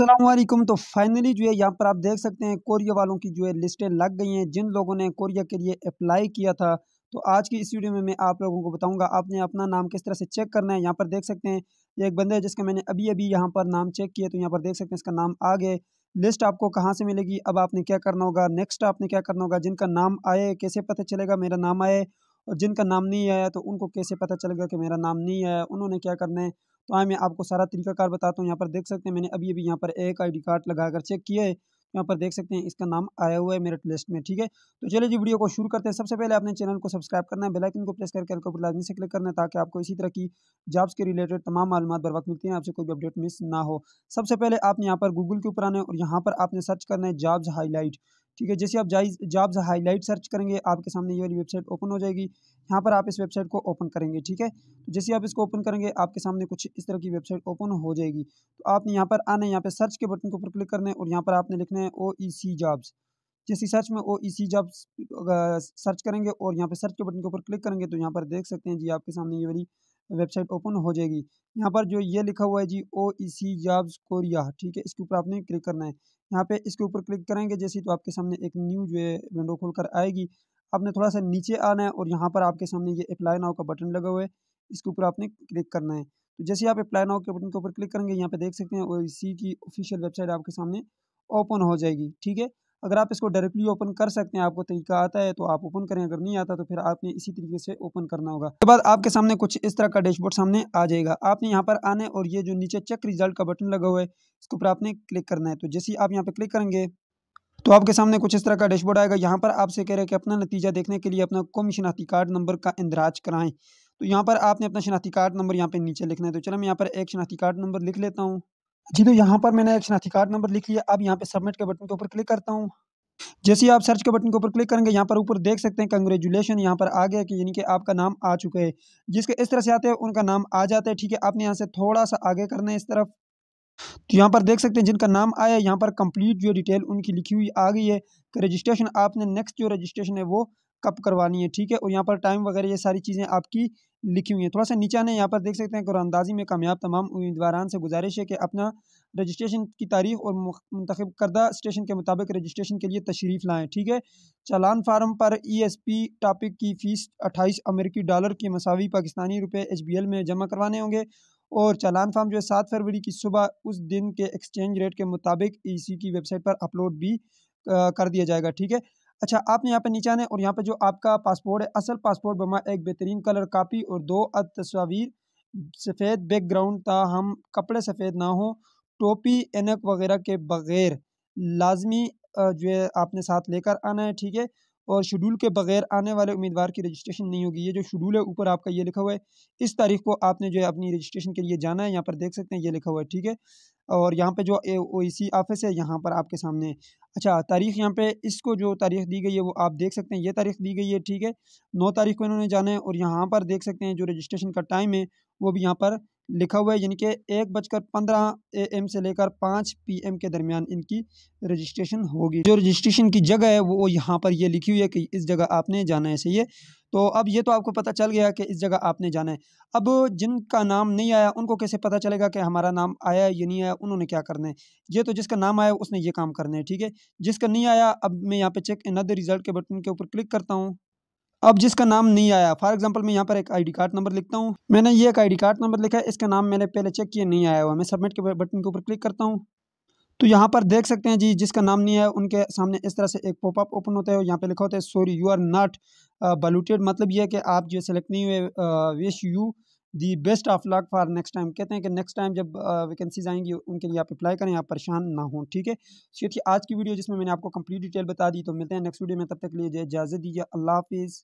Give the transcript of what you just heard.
सलामकुम तो फाइनली जो है यहाँ पर आप देख सकते हैं कोरिया वालों की जो है लिस्टें लग गई हैं जिन लोगों ने कोरिया के लिए अप्लाई किया था तो आज की इस वीडियो में मैं आप लोगों को बताऊंगा आपने अपना नाम किस तरह से चेक करना है यहाँ पर देख सकते हैं ये एक बंदा है जिसका मैंने अभी अभी यहाँ पर नाम चेक किया तो यहाँ पर देख सकते हैं इसका नाम आ गए लिस्ट आपको कहाँ से मिलेगी अब आपने क्या करना होगा नेक्स्ट आपने क्या करना होगा जिनका नाम आए कैसे पता चलेगा मेरा नाम आए और जिनका नाम नहीं आया तो उनको कैसे पता चलेगा कि मेरा नाम नहीं आया उन्होंने क्या करना है तो आए मैं आपको सारा तरीकाकार बताता हूँ यहाँ पर देख सकते हैं मैंने अभी अभी यहाँ पर एक आईडी कार्ड लगाकर चेक किया है तो यहाँ पर देख सकते हैं इसका नाम आया हुआ है मेरे लिस्ट में ठीक है तो चलिए जी वीडियो को शुरू करते हैं सबसे पहले आपने चैनल को सब्सक्राइब करना है बेलाइकन को प्रेस करके हल्का लाजमी से क्लिक करना है ताकि आपको इसी तरह की जॉब्स के रिलेटेड तमाम मालूम बर वक्त मिलती है आपसे कोई भी अपडेट मिस ना हो सबसे पहले आपने यहाँ पर गूगल के ऊपर आना है और यहाँ पर आपने सर्च करना है जॉब्स हाईलाइट ठीक है जैसे आप जाइज जॉब्स हाईलाइट सर्च करेंगे आपके सामने ये वाली वेबसाइट ओपन हो जाएगी यहाँ पर आप इस वेबसाइट को ओपन करेंगे ठीक है तो जैसे आप इसको ओपन करेंगे आपके सामने कुछ इस तरह की वेबसाइट ओपन हो जाएगी तो आपने यहाँ पर आना है यहाँ पर सर्च के बटन के ऊपर क्लिक करना है और यहाँ पर आपने लिखना है ओ ई सी जॉब्स जैसे सर्च में ओ ई सी जॉब्स सर्च करेंगे और यहाँ पर सर्च के बटन के ऊपर क्लिक करेंगे तो यहाँ पर देख सकते हैं जी आपके सामने ये वाली वेबसाइट ओपन हो जाएगी यहाँ पर जो ये लिखा हुआ है जी ओ ई सी जॉब्स कोरिया ठीक है इसके ऊपर आपने क्लिक करना है यहाँ पे इसके ऊपर क्लिक करेंगे जैसे तो आपके सामने एक न्यू जो है विंडो खोल कर आएगी आपने थोड़ा सा नीचे आना है और यहाँ पर आपके सामने ये अप्लाई नाव का बटन लगा हुआ है इसके ऊपर आपने क्लिक करना है तो जैसे आप अप्लाई नाव के बटन के ऊपर क्लिक करेंगे यहाँ पे देख सकते हैं ओ e की ऑफिशियल वेबसाइट आपके सामने ओपन हो जाएगी ठीक है अगर आप इसको डायरेक्टली ओपन कर सकते हैं आपको तरीका आता है तो आप ओपन करें अगर नहीं आता तो फिर आपने इसी तरीके से ओपन करना होगा उसके बाद आपके सामने कुछ इस तरह का डैशबोर्ड सामने आ जाएगा आपने यहाँ पर आने और ये जो नीचे चेक रिजल्ट का बटन लगा हुआ है इसके ऊपर आपने क्लिक करना है तो जैसे आप यहाँ पर क्लिक करेंगे तो आपके सामने कुछ इस तरह का डैशबोर्ड आएगा यहाँ पर आपसे कह रहे हैं कि अपना नतीजा देखने के लिए अपना कौमी शनाख्ती कार्ड नंबर का इंदराज कराएं तो यहाँ पर आपने अपना शनाती कार्ड नंबर यहाँ पे नीचे लिखना है तो चलो मैं यहाँ पर एक शनाख्ती कार्ड नंबर लिख लेता हूँ जी तो यहाँ पर मैंने शनाख्ती कार्ड नंबर लिख लिया अब यहाँ पे सबमिट के बटन के ऊपर क्लिक करता हूँ जैसे ही आप सर्च के बटन के ऊपर क्लिक करेंगे यहाँ पर ऊपर देख सकते हैं कंग्रेचुलेशन यहाँ पर आ गया कि यानी कि आपका नाम आ चुका है जिसके इस तरह से आते हैं उनका नाम आ जाता है ठीक है आपने यहाँ से थोड़ा सा आगे करना है इस तरफ तो यहाँ पर देख सकते हैं जिनका नाम आया यहाँ पर कंप्लीट जो डिटेल उनकी लिखी हुई आ गई है कि रजिस्ट्रेशन आपने नेक्स्ट जो रजिस्ट्रेशन है वो कब करवानी है ठीक है और यहाँ पर टाइम वगैरह ये सारी चीज़ें आपकी लिखी हुई हैं थोड़ा सा नीचा ने यहाँ पर देख सकते हैं कुरानंदाजी में कामयाब तमाम उम्मीदवारान से गुजारिश है कि अपना रजिस्ट्रेशन की तारीख और मंतखब करदा स्टेशन के मुताबिक रजिस्ट्रेशन के लिए तशरीफ़ लाएँ ठीक है चालान फार्म पर ई एस पी टॉपिक की फ़ीस अट्ठाईस अमेरिकी डॉलर के मसावी पाकिस्तानी रुपये एच बी एल में जमा करवाने होंगे और चालान फार्म जो है सात फरवरी की सुबह उस दिन के एक्सचेंज रेट के मुताबिक ई की वेबसाइट पर अपलोड भी कर दिया जाएगा ठीक है अच्छा आपने यहाँ पर नीचे आने और यहाँ पर जो आपका पासपोर्ट है असल पासपोर्ट बमा एक बेहतरीन कलर कापी और दो अद तस्वीर सफ़ेद बैकग्राउंड था हम कपड़े सफ़ेद ना हों टोपी एनक वगैरह के बग़ैर लाजमी जो है आपने साथ लेकर आना है ठीक है और शेड्यूल के बगैर आने वाले उम्मीदवार की रजिस्ट्रेशन नहीं होगी ये जो शेड्यूल है ऊपर आपका ये लिखा हुआ है इस तारीख को आपने जो है अपनी रजिस्ट्रेशन के लिए जाना है यहाँ पर देख सकते हैं ये लिखा हुआ है ठीक है और यहाँ पे जो ओ ऑफिस है यहाँ पर आपके सामने अच्छा तारीख यहाँ पे इसको जो तारीख दी गई है वो आप देख सकते हैं ये तारीख दी गई है ठीक है नौ तारीख को इन्होंने जाना है और यहाँ पर देख सकते हैं जो रजिस्ट्रेशन का टाइम है वो भी यहाँ पर लिखा हुआ है यानी कि एक बजकर पंद्रह ए एम से लेकर पाँच पी एम के दरमियान इनकी रजिस्ट्रेशन होगी जो रजिस्ट्रेशन की जगह है वो यहाँ पर ये लिखी हुई है कि इस जगह आपने जाना है सही है तो अब ये तो आपको पता चल गया कि इस जगह आपने जाना है अब जिनका नाम नहीं आया उनको कैसे पता चलेगा कि हमारा नाम आया है या नहीं आया उन्होंने क्या करना है ये तो जिसका नाम आया उसने ये काम करना है ठीक है जिसका नहीं आया अब मैं यहाँ पे चेक अनदर रिजल्ट के बटन के ऊपर क्लिक करता हूँ अब जिसका नाम नहीं आया फॉर एग्जांपल मैं यहाँ पर एक आईडी कार्ड नंबर लिखता हूँ मैंने ये एक आईडी कार्ड नंबर लिखा है इसका नाम मैंने पहले चेक किया नहीं आया हुआ मैं सबमिट के बटन के ऊपर क्लिक करता हूँ तो यहाँ पर देख सकते हैं जी जिसका नाम नहीं आया उनके सामने इस तरह से एक पॉपअप ओपन होता है यहाँ पर लिखा होता है सॉरी यू आर नॉट बलूटेड मतलब यह है कि आप जो सेलेक्ट नहीं हुए wish uh, you the best of luck for next time कहते हैं कि नेक्स्ट टाइम जब वैकेंसीज आएंगी उनके लिए आप अप्लाई करें आप परेशान ना हो ठीक है ये आज की वीडियो जिसमें मैंने आपको कंप्लीट डिटेल बता दी तो मिलते हैं नेक्स्ट वीडियो में तब तक लिए इजाज़त दीजिए अल्लाह हाफिज़